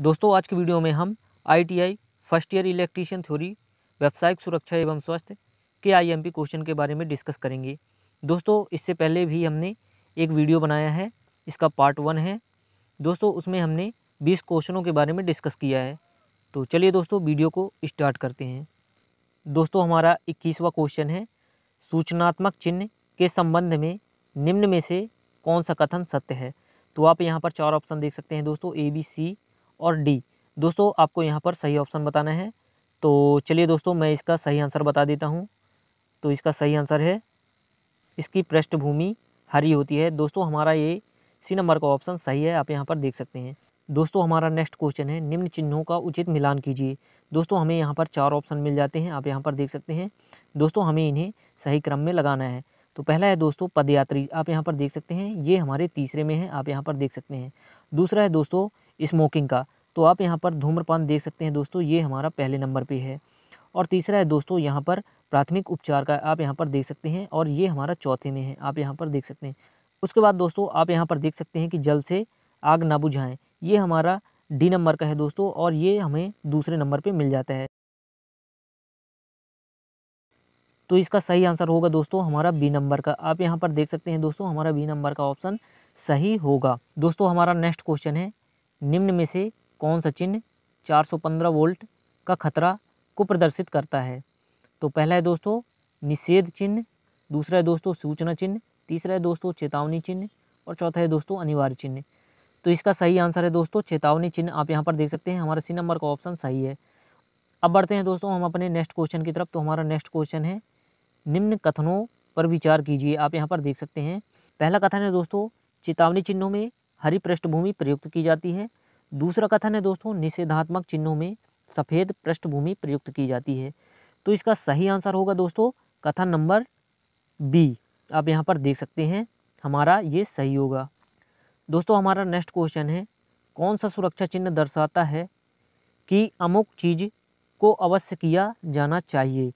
दोस्तों आज की वीडियो में हम ITI first year electrician theory व्यावसायिक सुरक्षा एवं स्वास्थ्य के आईएमपी क्वेश्चन के बारे में डिस्कस करेंगे दोस्तों इससे पहले भी हमने एक वीडियो बनाया है इसका पार्ट वन है दोस्तों उसमें हमने बीस क्वेश्चनों के बारे में डिस्कस किया है तो चलिए दोस्तों वीडियो को स्टार्ट करते हैं दोस्तों हमारा इक्कीसवा क्वेश्चन है सूचनात्मक चिन्ह के संबंध में निम्न में से कौन सा कथन सत्य है तो आप यहाँ पर चार ऑप्शन देख सकते हैं दोस्तों ए बी सी और डी दोस्तों आपको यहाँ पर सही ऑप्शन बताना है तो चलिए दोस्तों मैं इसका सही आंसर बता देता हूँ तो इसका सही आंसर है इसकी पृष्ठभूमि हरी होती है दोस्तों हमारा ये सी नंबर का ऑप्शन सही है आप यहाँ पर देख सकते हैं दोस्तों हमारा नेक्स्ट क्वेश्चन है निम्न चिन्हों का उचित मिलान कीजिए दोस्तों हमें यहाँ पर चार ऑप्शन मिल जाते हैं आप यहाँ पर देख सकते हैं दोस्तों हमें इन्हें सही क्रम में लगाना है तो पहला है दोस्तों पदयात्री आप यहाँ पर देख सकते हैं ये हमारे तीसरे में है आप यहाँ पर देख सकते हैं दूसरा है दोस्तों स्मोकिंग का तो आप यहाँ पर धूम्रपान देख सकते हैं दोस्तों ये हमारा पहले नंबर पे है और तीसरा है दोस्तों यहाँ पर प्राथमिक उपचार का आप यहाँ पर देख सकते हैं और ये हमारा चौथे में है आप यहाँ पर देख सकते हैं उसके बाद दोस्तों आप यहाँ पर देख सकते हैं कि जल से आग ना बुझाएं ये हमारा डी नंबर का है दोस्तों और ये हमें दूसरे नंबर पे मिल जाता है तो इसका सही आंसर होगा दोस्तों हमारा बी नंबर का आप यहाँ पर देख सकते हैं दोस्तों हमारा बी नंबर का ऑप्शन सही होगा दोस्तों हमारा नेक्स्ट क्वेश्चन है निम्न में से कौन सा चिन्ह 415 वोल्ट का खतरा को प्रदर्शित करता है तो पहला है दोस्तों निषेध चिन्ह दूसरा है दोस्तों सूचना चिन्ह तीसरा है दोस्तों चेतावनी चिन्ह और चौथा है दोस्तों अनिवार्य चिन्ह तो इसका सही आंसर है दोस्तों चेतावनी चिन्ह आप यहाँ पर देख सकते हैं हमारा सी नंबर का ऑप्शन सही है अब बढ़ते हैं दोस्तों हम अपने नेक्स्ट क्वेश्चन की तरफ तो हमारा नेक्स्ट क्वेश्चन है निम्न कथनों पर विचार कीजिए आप यहाँ पर देख सकते हैं पहला कथन है दोस्तों चेतावनी चिन्हों में हरी पृष्ठभूमि प्रयुक्त की जाती है दूसरा कथन है दोस्तों निषेधात्मक चिन्हों में सफ़ेद पृष्ठभूमि प्रयुक्त की जाती है तो इसका सही आंसर होगा दोस्तों कथन नंबर बी आप यहाँ पर देख सकते हैं हमारा ये सही होगा दोस्तों हमारा नेक्स्ट क्वेश्चन है कौन सा सुरक्षा चिन्ह दर्शाता है कि अमुक चीज़ को अवश्य किया जाना चाहिए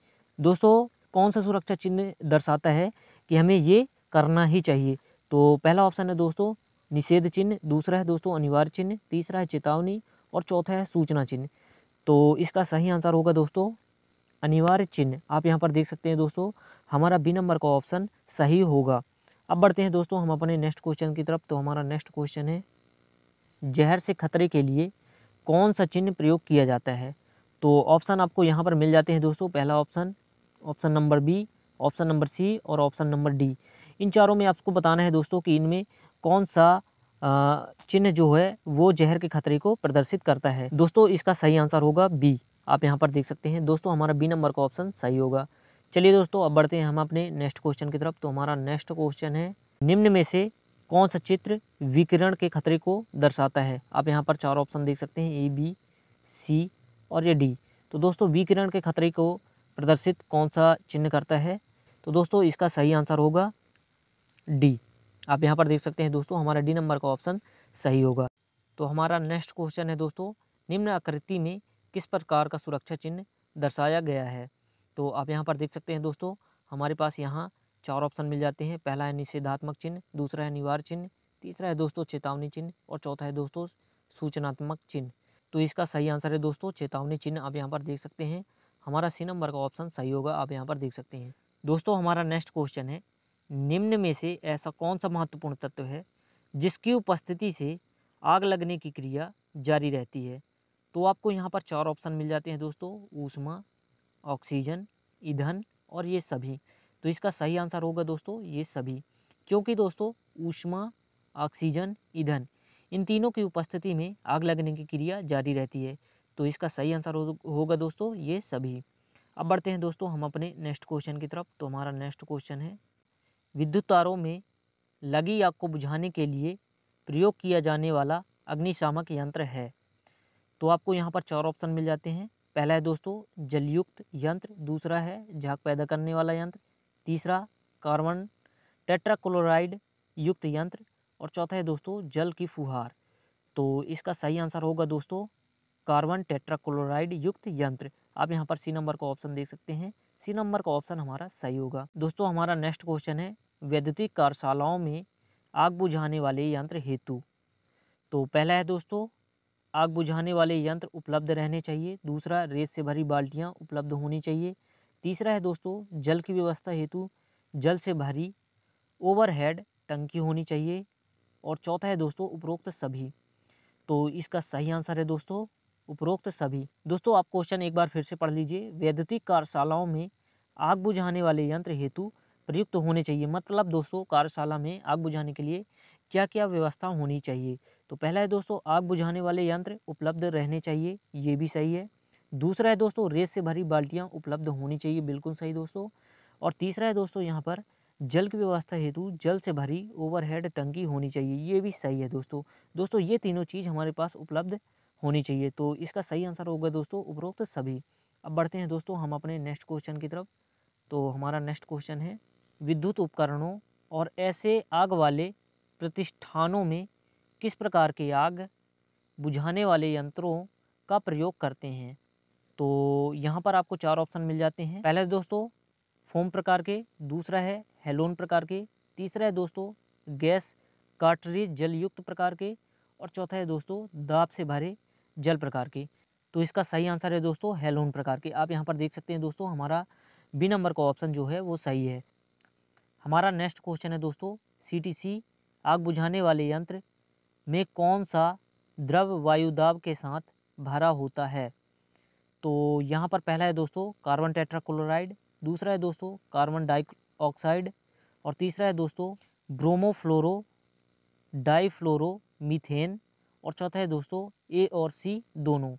दोस्तों कौन सा सुरक्षा चिन्ह दर्शाता है कि हमें ये करना ही चाहिए तो पहला ऑप्शन है दोस्तों निषेध चिन्ह दूसरा है दोस्तों अनिवार्य चिन्ह तीसरा है चेतावनी और चौथा है सूचना चिन्ह तो इसका सही आंसर होगा दोस्तों अनिवार्य चिन्ह आप यहाँ पर देख सकते हैं दोस्तों हमारा बी नंबर का ऑप्शन सही होगा अब बढ़ते हैं दोस्तों हम अपने नेक्स्ट क्वेश्चन की तरफ तो हमारा नेक्स्ट क्वेश्चन है जहर से खतरे के लिए कौन सा चिन्ह प्रयोग किया जाता है तो ऑप्शन आपको यहाँ पर मिल जाते हैं दोस्तों पहला option option number B option number C और ऑप्शन नंबर डी इन चारों में आपको बताना है दोस्तों कि इनमें कौन सा चिन्ह जो है वो जहर के खतरे को प्रदर्शित करता है दोस्तों इसका सही आंसर होगा बी आप यहाँ पर देख सकते हैं दोस्तों हमारा बी नंबर का ऑप्शन सही होगा चलिए दोस्तों अब बढ़ते हैं हम अपने नेक्स्ट क्वेश्चन की तरफ तो हमारा नेक्स्ट क्वेश्चन है निम्न में से कौन सा चित्र विकिरण के खतरे को दर्शाता है आप यहाँ पर चार ऑप्शन देख सकते हैं ए बी सी और ये डी तो दोस्तों विकिरण के खतरे को प्रदर्शित कौन सा चिन्ह करता है तो दोस्तों इसका सही आंसर होगा डी आप यहाँ पर देख सकते हैं दोस्तों हमारा डी नंबर का ऑप्शन सही होगा तो हमारा नेक्स्ट क्वेश्चन है दोस्तों निम्न आकृति में किस प्रकार का सुरक्षा चिन्ह दर्शाया गया है तो आप यहाँ पर देख सकते हैं दोस्तों हमारे पास यहाँ चार ऑप्शन मिल जाते हैं पहला है निषेधात्मक चिन्ह दूसरा है निवार चिन्ह तीसरा है दोस्तों चेतावनी चिन्ह और चौथा है दोस्तों सूचनात्मक चिन्ह तो इसका सही आंसर है दोस्तों चेतावनी चिन्ह आप यहाँ पर देख सकते हैं हमारा सी नंबर का ऑप्शन सही होगा आप यहाँ पर देख सकते हैं दोस्तों हमारा नेक्स्ट क्वेश्चन है निम्न में से ऐसा कौन सा महत्वपूर्ण तत्व है जिसकी उपस्थिति से आग लगने की क्रिया जारी रहती है तो आपको यहाँ पर चार ऑप्शन मिल जाते हैं दोस्तों ऊष्मा ऑक्सीजन ईंधन और ये सभी तो इसका सही आंसर होगा दोस्तों ये सभी क्योंकि दोस्तों ऊष्मा ऑक्सीजन ईंधन इन तीनों की उपस्थिति में आग लगने की क्रिया जारी रहती है तो इसका सही आंसर होगा दोस्तों ये सभी अब बढ़ते हैं दोस्तों हम अपने नेक्स्ट क्वेश्चन की तरफ तो हमारा नेक्स्ट क्वेश्चन है विद्युत तारों में लगी आग को बुझाने के लिए प्रयोग किया जाने वाला अग्निशामक यंत्र है तो आपको यहाँ पर चार ऑप्शन मिल जाते हैं पहला है दोस्तों जलयुक्त यंत्र दूसरा है झाग पैदा करने वाला यंत्र तीसरा कार्बन टेट्राक्लोराइड युक्त यंत्र और चौथा है दोस्तों जल की फुहार तो इसका सही आंसर होगा दोस्तों कार्बन टेट्राक्लोराइड युक्त यंत्र आप यहाँ पर सी नंबर का ऑप्शन देख सकते हैं सी नंबर का ऑप्शन हमारा सही होगा दोस्तों हमारा नेक्स्ट क्वेश्चन है वैद्युतिक कार्यशालाओं में आग बुझाने वाले यंत्र हेतु तो पहला है दोस्तों आग बुझाने वाले यंत्र उपलब्ध रहने चाहिए दूसरा रेत से भरी बाल्टियाँ उपलब्ध होनी चाहिए तीसरा है दोस्तों जल की व्यवस्था हेतु जल से भरी ओवरहेड टंकी होनी चाहिए और चौथा है दोस्तों उपरोक्त सभी तो इसका सही आंसर है दोस्तों उपरोक्त सभी दोस्तों आप क्वेश्चन एक बार फिर से पढ़ लीजिए वैद्युतिक कार्यशालाओं में आग बुझाने वाले यंत्र हेतु प्रयुक्त होने चाहिए मतलब दोस्तों कार्यशाला में आग बुझाने के लिए क्या क्या व्यवस्था होनी चाहिए तो पहला है दोस्तों आग बुझाने वाले यंत्र उपलब्ध रहने चाहिए ये भी सही है दूसरा है दोस्तों रेत से भरी बाल्टियाँ उपलब्ध होनी चाहिए बिल्कुल सही दोस्तों और तीसरा है दोस्तों यहाँ पर जल की व्यवस्था हेतु जल से भरी ओवरहेड टंकी होनी चाहिए ये भी सही है दोस्तों दोस्तों ये तीनों चीज़ हमारे पास उपलब्ध होनी चाहिए तो इसका सही आंसर होगा दोस्तों उपरोक्त सभी अब बढ़ते हैं दोस्तों हम अपने नेक्स्ट क्वेश्चन की तरफ तो हमारा नेक्स्ट क्वेश्चन है विद्युत उपकरणों और ऐसे आग वाले प्रतिष्ठानों में किस प्रकार के आग बुझाने वाले यंत्रों का प्रयोग करते हैं तो यहाँ पर आपको चार ऑप्शन मिल जाते हैं पहले दोस्तों फोम प्रकार के दूसरा है हेलोन प्रकार के तीसरा है दोस्तों गैस काटरी जलयुक्त प्रकार के और चौथा है दोस्तों दाब से भरे जल प्रकार के तो इसका सही आंसर है दोस्तों हेलोन प्रकार के आप यहाँ पर देख सकते हैं दोस्तों हमारा बी नंबर का ऑप्शन जो है वो सही है हमारा नेक्स्ट क्वेश्चन है दोस्तों सी आग बुझाने वाले यंत्र में कौन सा द्रव वायुदाब के साथ भरा होता है तो यहाँ पर पहला है दोस्तों कार्बन टेट्राक्लोराइड दूसरा है दोस्तों कार्बन डाइऑक्साइड और तीसरा है दोस्तों ब्रोमोफ्लोरो डाईफ्लोरो मीथेन और चौथा है दोस्तों ए और सी दोनों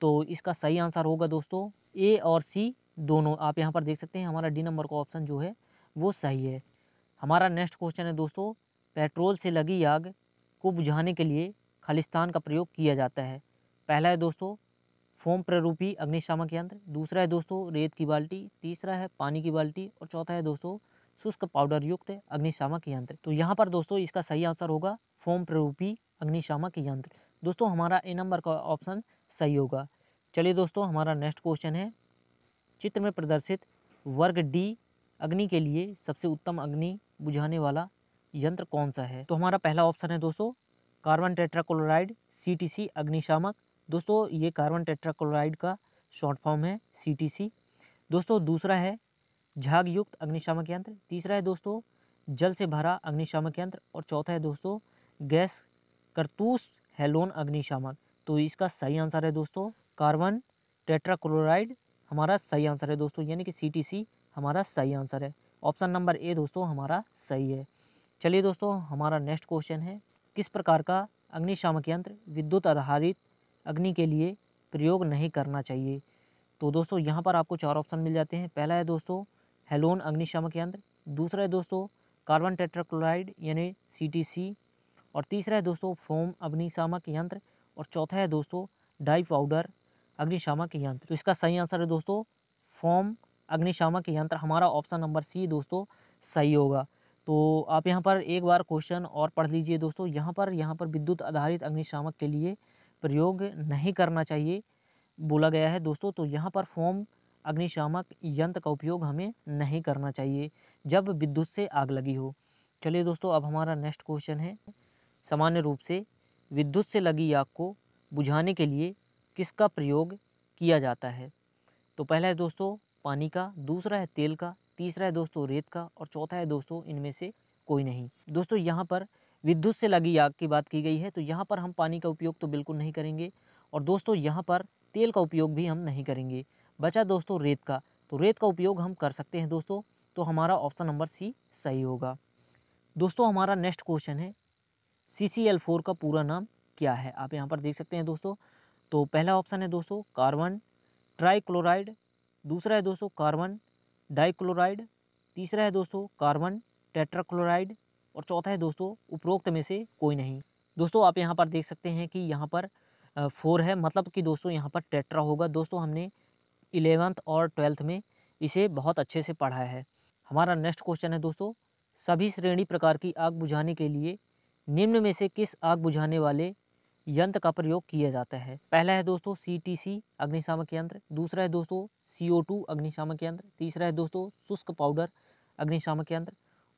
तो इसका सही आंसर होगा दोस्तों ए और सी दोनों आप यहाँ पर देख सकते हैं हमारा डी नंबर का ऑप्शन जो है वो सही है हमारा नेक्स्ट क्वेश्चन है दोस्तों पेट्रोल से लगी आग को बुझाने के लिए खालिस्तान का प्रयोग किया जाता है पहला है दोस्तों फोम प्ररूपी अग्निशामक यंत्र दूसरा है दोस्तों रेत की बाल्टी तीसरा है पानी की बाल्टी और चौथा है दोस्तों शुष्क पाउडर युक्त अग्निशामक यंत्र तो यहाँ पर दोस्तों इसका सही आंसर होगा फोम प्ररूपी अग्निशामक यंत्र दोस्तों हमारा ए नंबर का ऑप्शन सही होगा चलिए दोस्तों हमारा नेक्स्ट क्वेश्चन है चित्र में प्रदर्शित वर्ग डी अग्नि के लिए सबसे उत्तम अग्नि बुझाने वाला यंत्र कौन सा है तो हमारा पहला ऑप्शन है दोस्तों कार्बन टेट्राक्लोराइड सी अग्निशामक दोस्तों ये कार्बन टेट्राक्लोराइड का शॉर्ट फॉर्म है सी दोस्तों दूसरा है झाग युक्त अग्निशामक यंत्र तीसरा है दोस्तों जल से भरा अग्निशामक यंत्र और चौथा है दोस्तों गैस करतूस हेलोन अग्निशामक तो इसका सही आंसर है दोस्तों कार्बन टेट्राक्लोराइड हमारा सही आंसर है दोस्तों यानी कि सी हमारा सही आंसर है ऑप्शन नंबर ए दोस्तों हमारा सही है चलिए दोस्तों हमारा नेक्स्ट क्वेश्चन है किस प्रकार का अग्निशामक यंत्र विद्युत आधारित अग्नि के लिए प्रयोग नहीं करना चाहिए तो दोस्तों यहाँ पर आपको चार ऑप्शन मिल जाते हैं पहला है दोस्तों हेलोन अग्निशामक यंत्र दूसरा है दोस्तों कार्बन टेट्राक्लोराइड यानी सी और तीसरा है दोस्तों फोम अग्निशामक यंत्र और चौथा है दोस्तों डाई पाउडर अग्निशामक यंत्र तो इसका सही आंसर है दोस्तों फोम अग्निशामक यंत्र हमारा ऑप्शन नंबर सी दोस्तों सही होगा तो आप यहाँ पर एक बार क्वेश्चन और पढ़ लीजिए दोस्तों यहाँ पर यहाँ पर विद्युत आधारित अग्निशामक के लिए प्रयोग नहीं करना चाहिए बोला गया है दोस्तों तो यहाँ पर फोम अग्निशामक यंत्र का उपयोग हमें नहीं करना चाहिए जब विद्युत से आग लगी हो चलिए दोस्तों अब हमारा नेक्स्ट क्वेश्चन है सामान्य रूप से विद्युत से लगी आग को बुझाने के लिए किसका प्रयोग किया जाता है तो पहला है दोस्तों पानी का दूसरा है तेल का तीसरा है दोस्तों रेत का और चौथा है दोस्तों इनमें से कोई नहीं दोस्तों यहाँ पर विद्युत से लगी आग की बात की गई है तो यहाँ पर हम पानी का उपयोग तो बिल्कुल नहीं करेंगे और दोस्तों यहाँ पर तेल का उपयोग भी हम नहीं करेंगे बचा दोस्तों रेत का तो रेत का उपयोग हम कर सकते हैं दोस्तों तो हमारा ऑप्शन नंबर सी सही होगा दोस्तों हमारा नेक्स्ट क्वेश्चन है सी सी एल फोर का पूरा नाम क्या है आप यहाँ पर देख सकते हैं दोस्तों तो पहला ऑप्शन है दोस्तों कार्बन ट्राईक्लोराइड दूसरा है दोस्तों कार्बन डाईक्लोराइड तीसरा है दोस्तों कार्बन टेट्राक्लोराइड और चौथा है दोस्तों उपरोक्त में से कोई नहीं दोस्तों आप यहाँ पर देख सकते हैं कि यहाँ पर फोर है मतलब कि दोस्तों यहाँ पर टेट्रा होगा दोस्तों हमने इलेवंथ और ट्वेल्थ में इसे बहुत अच्छे से पढ़ा है हमारा नेक्स्ट क्वेश्चन है दोस्तों सभी श्रेणी प्रकार की आग बुझाने के लिए निम्न में से किस आग बुझाने वाले यंत्र का प्रयोग किया जाता है पहला है दोस्तों सी अग्निशामक यंत्र दूसरा है दोस्तों सी अग्निशामक यंत्र तीसरा है दोस्तों शुष्क पाउडर अग्निशामक यंत्र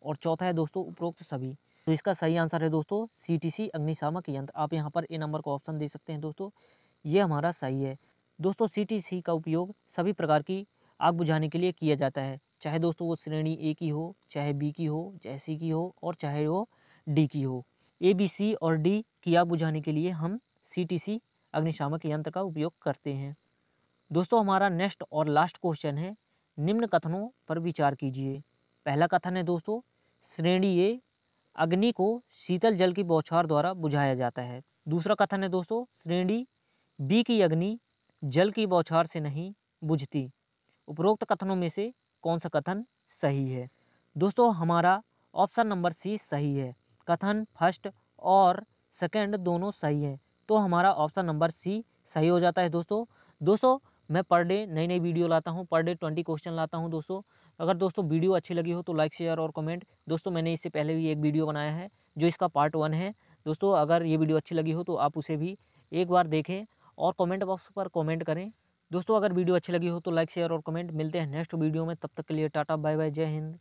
और चौथा है दोस्तों उपरोक्त सभी तो इसका सही आंसर है दोस्तों सी अग्निशामक यंत्र आप यहाँ पर ए नंबर का ऑप्शन दे सकते हैं दोस्तों ये हमारा सही है दोस्तों सी का उपयोग सभी प्रकार की आग बुझाने के लिए किया जाता है चाहे दोस्तों वो श्रेणी ए की हो चाहे बी की हो चाहे सी की हो और चाहे वो डी की हो ए बी सी और डी की आग बुझाने के लिए हम सी टी सी अग्निशामक यंत्र का उपयोग करते हैं दोस्तों हमारा नेक्स्ट और लास्ट क्वेश्चन है निम्न कथनों पर विचार कीजिए पहला कथन है दोस्तों श्रेणी ए अग्नि को शीतल जल की बौछार द्वारा बुझाया जाता है दूसरा कथन है दोस्तों श्रेणी बी की अग्नि जल की बौछार से नहीं बुझती उपरोक्त कथनों में से कौन सा कथन सही है दोस्तों हमारा ऑप्शन नंबर सी सही है कथन फर्स्ट और सेकंड दोनों सही है तो हमारा ऑप्शन नंबर सी सही हो जाता है दोस्तों दोस्तों मैं पर डे नई नई वीडियो लाता हूँ पर डे ट्वेंटी क्वेश्चन लाता हूँ दोस्तों अगर दोस्तों वीडियो अच्छी लगी हो तो लाइक शेयर और कमेंट दोस्तों मैंने इससे पहले भी एक वीडियो बनाया है जो इसका पार्ट वन है दोस्तों अगर ये वीडियो अच्छी लगी हो तो आप उसे भी एक बार देखें और कमेंट बॉक्स पर कमेंट करें दोस्तों अगर वीडियो अच्छी लगी हो तो लाइक शेयर और कमेंट मिलते हैं नेक्स्ट वीडियो में तब तक के लिए टाटा बाय बाय जय हिंद